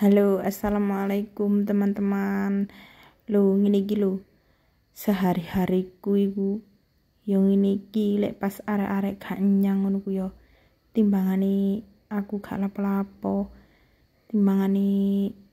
Halo, assalamualaikum teman-teman. Lo ngene iki lho. Sehari-hariku iku Yang ini iki lek pas arek-arek gak nyang ngono ku yo timbangane aku gak lapo-lapo. Timbangane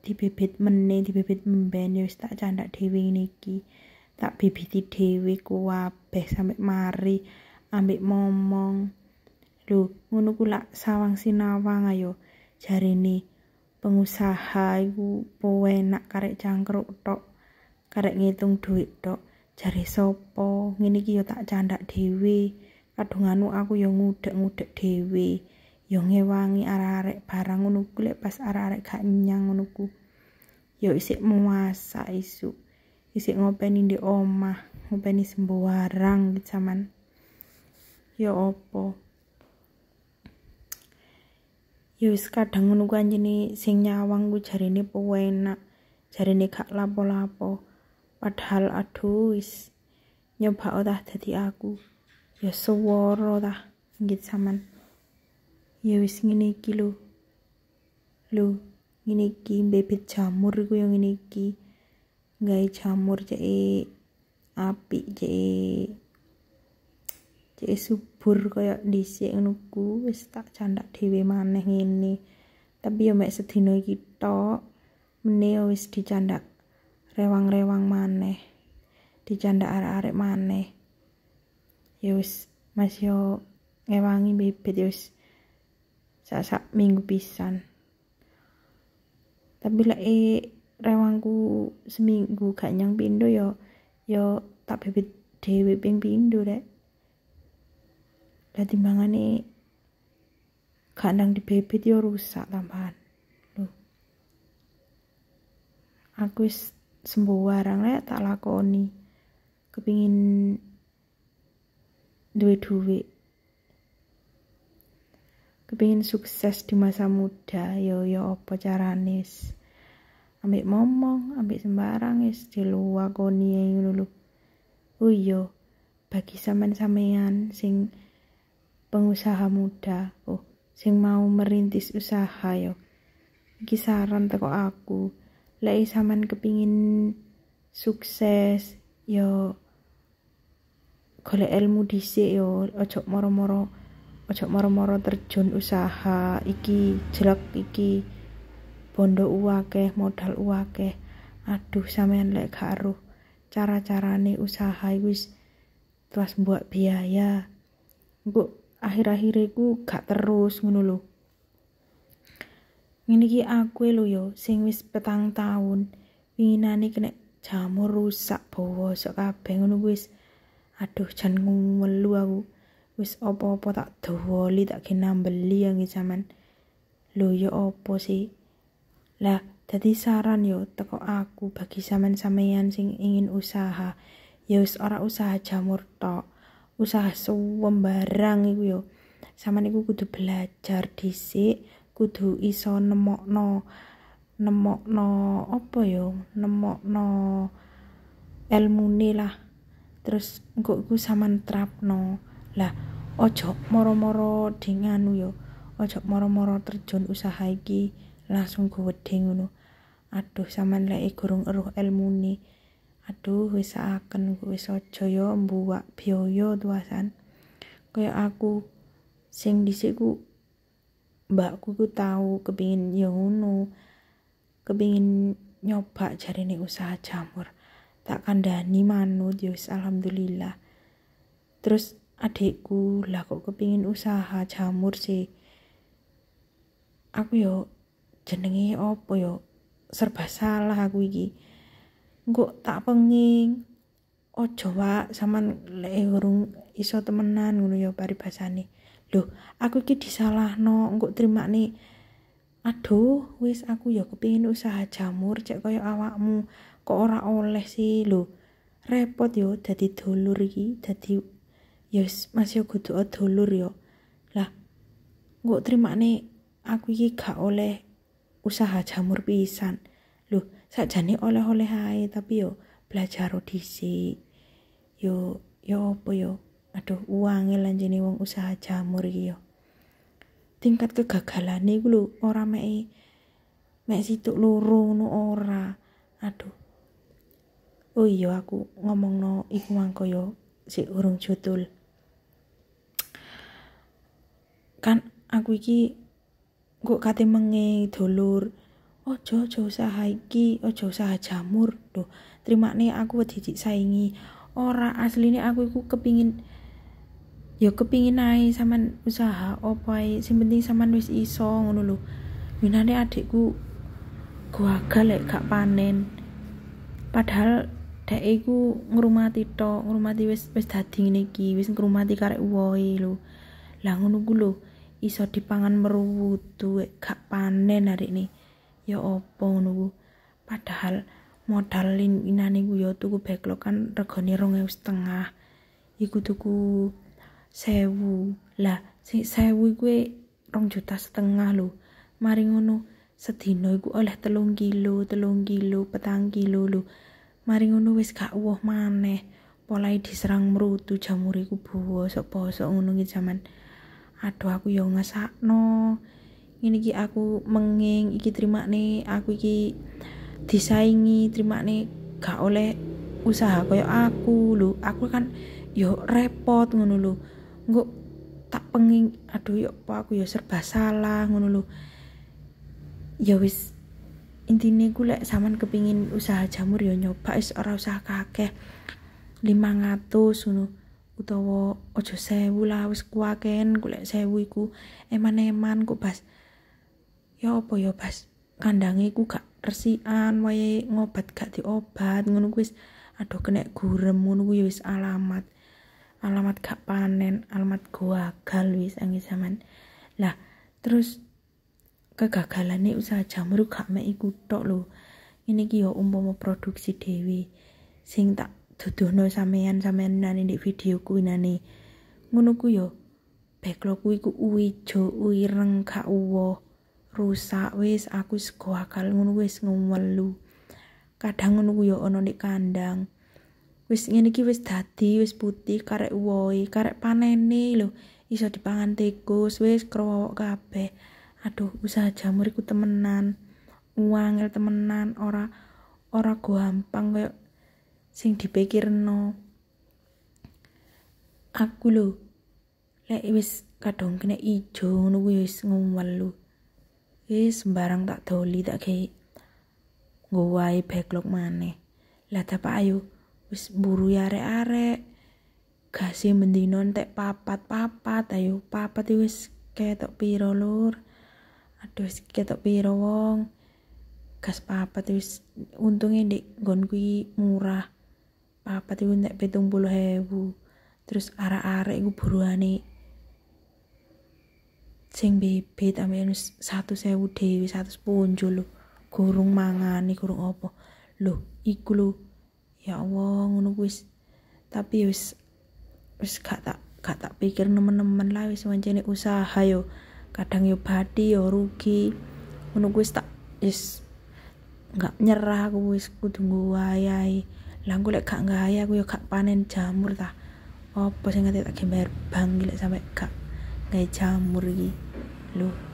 dibebet meneh, dibebet mben yo wis tak candak dhewe ngene iki. Tak bebeti dhewe kuwabeh sampe mari ambek momong. Lho, ngono ku lak sawang sinawang ayo jarene. pengusaha iku penak karek cangkruk tok karek ngitung duit tok jare sapa ngene iki yo tak candak dhewe kadunganu aku yo ngudek-ngudek dhewe yo ngewangi arek-arek barang ngono kuwi pas arek-arek gak nyang ngono ku isik muasa isu isik ngopeni ndek omah ngopeni sembuh warang ya opo ya kadang ngono ku anjene sing nyawang ku jarine enak jarine gak lapo-lapo padahal aduh wis nyoba otah dadi aku ya suworo ta nggih saman ya wis ngene iki lho lho ngene iki bebet jamur ku yang ngene iki gawe jamur cek api cek cek subur kaya dhisik ngono ku wis tak candak dhewe maneh ngene tapi ya mek sedina iki tok mene wis dicandak rewang-rewang maneh dicandak arek-arek maneh ya wis mas yo ngewangi bebet ya wis sak-sak minggu pisan tapi lek e, rewangku seminggu gak nyang pindho yo yo tak bebet dhewe ping pindho rek lah timbangane kandang dibebit yo ya rusak tambahan lho aku wis sembuh warang lek tak lakoni kepingin duwe-duwe kepingin sukses di masa muda yo yo apa carane ambek momong ambek sembarang wis koni ngono lho oh iya bagi saman sampean sing pengusaha muda oh sing mau merintis usaha yo iki saran teko aku lek saman kepingin sukses yo golek ilmu dhisik yo ojo moro-moro ojo moro-moro terjun usaha iki jelek iki bondo uakeh modal uakeh aduh sampean lek karo cara cara-carane usaha wis tuas buat biaya Mbok akhir-akhir gak terus ngono lho. Ngene iki aku lho ya sing wis petang tahun pinane kena jamur rusak bawa sok kabeh ngono wis aduh jan ngumelu aku wis apa-apa tak dowoli tak gena beli yang zaman lho ya apa sih lah jadi saran yo teko aku bagi saman-samayan, sing ingin usaha ya wis ora usaha jamur tok usaha suwem barang iku yo Saman iku kudu belajar dhisik kudu iso nemokno nemokno apa yo nemokno ilmune lah terus engko iku sampean trapno lah aja moro-moro dinganu yo aja moro-moro terjun usaha iki langsung gedhe ngono aduh sampean lek e gurung eruh ilmune aduh bisa wis bisa yo ya, mbuak biaya tuasan kayak aku sing disiku ku mbakku ku tau kepingin yo ya nu kepingin nyoba nih usaha jamur tak kandani manut yo ya alhamdulillah terus adikku lah kok kepingin usaha jamur sih aku yo jenenge opo yo serba salah aku iki Nggo tak pengi. Ojo wak, sampean lek iso temenan ngono ya paribasane. Lho, aku iki disalahno, engko trimakne. Aduh, wis aku ya kepengin usaha jamur cek kaya awakmu. Kok ora oleh sih, lho. Repot yo dadi dulur iki, dadi ya wis mas yo kudu dulur yo. Lah, engko trimakne aku iki gak oleh usaha jamur pisan. sakjane oleh-oleh ae tapi yo belajar odisi yo yo apa yo aduh uangnya lanjini uang usaha jamur iki yo tingkat kegagalan iku lho ora mei e, mek situk loro ngono ora aduh oh iya aku ngomong no iku mangko yo si urung cutul kan aku iki kok kate menge dulur ojo aja usaha iki ojo usaha jamur terima nih aku wedi saingi ora nih aku iku kepingin ya kepingin naik saman usaha opo ae sing penting sampean wis iso ngono lho minane adikku gua lek gak panen padahal dek iku ngrumati tok ngrumati wis wis dadi ngene iki wis ngrumati karek woe lho lah ngono ku lho iso dipangan meruwutu gak panen hari ini ya opo ngono padahal modal linane ku ya tuku backlog kan regane 2.500 iku tuku 1000 lah sing 1000 kuwi 2 setengah lho mari ngono sedina iku oleh telung kilo telung kilo petang kilo lho mari ngono wis gak uwuh maneh polahi diserang merutu jamur iku buwa sok poso ngono ki jaman aduh aku ya ngesakno ini ki aku menging iki terima nih aku iki disaingi terima nih gak oleh usaha koyo aku lu aku kan yo repot ngono lu nggak tak penging aduh yuk apa aku yo serba salah ngono lu ya wis intine gue lek saman kepingin usaha jamur yo nyoba is ora usah lima 500 ngono utawa ojo sewu lah wis kuaken gue lek sewu iku eman-eman gue bas ya apa ya Bas kandange ku gak resikan wae ngobat gak diobat ngono wis aduh kena gurem ngono kuwi ya wis alamat alamat gak panen alamat gagal wis angin zaman lah terus kegagalannya usaha jamur gak mek iku tok ini ki yo produksi dewi sing tak no sampean sampean nani di video ku nani ngono ku yo ya, backlog kuwi ku uwi jo uwi rangka gak uwo rusak wis aku wis go akal ngono wis ngelu kadang ngono ku yo ono di kandang wis ngene iki wis dadi wis putih karek woi karek panene lho iso dipangan tikus wis krowok kabeh aduh usaha jamur iku temenan uangel temenan ora ora gampang koyo sing dipikirno aku lho lek wis kadang kena ijo ngono wis ngomel Wis sembarang tak doli tak kei. Nggowahi backlog mana, Lah tapa ayo wis buru ya arek are. Gase mendino entek papat-papat ayo papat wis ketok piro lur. Aduh wis ketok piro wong. Gas papat wis untunge ndek nggon kuwi murah. Papat petung entek hebu, Terus are arek iku buruane sing bebet ambek satu sewu dewi satu sepunju lo, gurung nih gurung opo opo, iku lho ya Allah ngono wis tapi ya wis wis gak tak gak tak pikir nemen-nemen lah wis ini usaha yo kadang yo badi yo rugi ngono wis tak wis gak nyerah aku wis kudu ngwayahi lah aku lek gak ngaya aku yo gak panen jamur ta opo sing nggak tak gambar bang lek sampe gak kayak jamur gitu loh